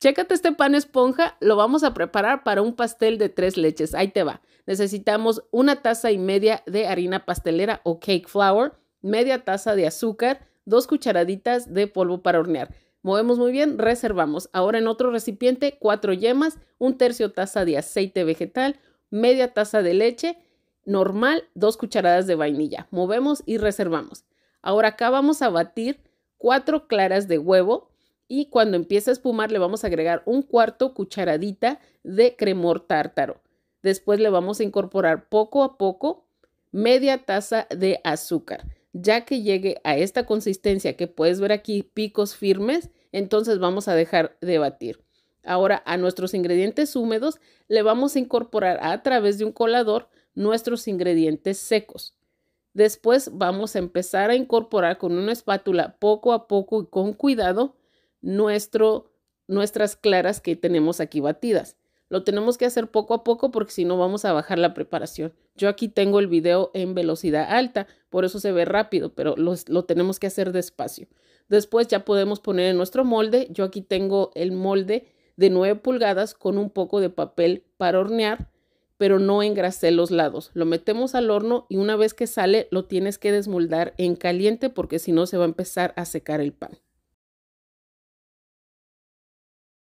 Chécate este pan esponja, lo vamos a preparar para un pastel de tres leches. Ahí te va. Necesitamos una taza y media de harina pastelera o cake flour, media taza de azúcar, dos cucharaditas de polvo para hornear. Movemos muy bien, reservamos. Ahora en otro recipiente, cuatro yemas, un tercio taza de aceite vegetal, media taza de leche normal, dos cucharadas de vainilla. Movemos y reservamos. Ahora acá vamos a batir cuatro claras de huevo, y cuando empiece a espumar le vamos a agregar un cuarto cucharadita de cremor tártaro. Después le vamos a incorporar poco a poco media taza de azúcar. Ya que llegue a esta consistencia que puedes ver aquí, picos firmes, entonces vamos a dejar de batir. Ahora a nuestros ingredientes húmedos le vamos a incorporar a través de un colador nuestros ingredientes secos. Después vamos a empezar a incorporar con una espátula poco a poco y con cuidado nuestro, nuestras claras que tenemos aquí batidas. Lo tenemos que hacer poco a poco porque si no vamos a bajar la preparación. Yo aquí tengo el video en velocidad alta, por eso se ve rápido, pero lo, lo tenemos que hacer despacio. Después ya podemos poner en nuestro molde. Yo aquí tengo el molde de 9 pulgadas con un poco de papel para hornear, pero no engrasé los lados. Lo metemos al horno y una vez que sale lo tienes que desmoldar en caliente porque si no se va a empezar a secar el pan.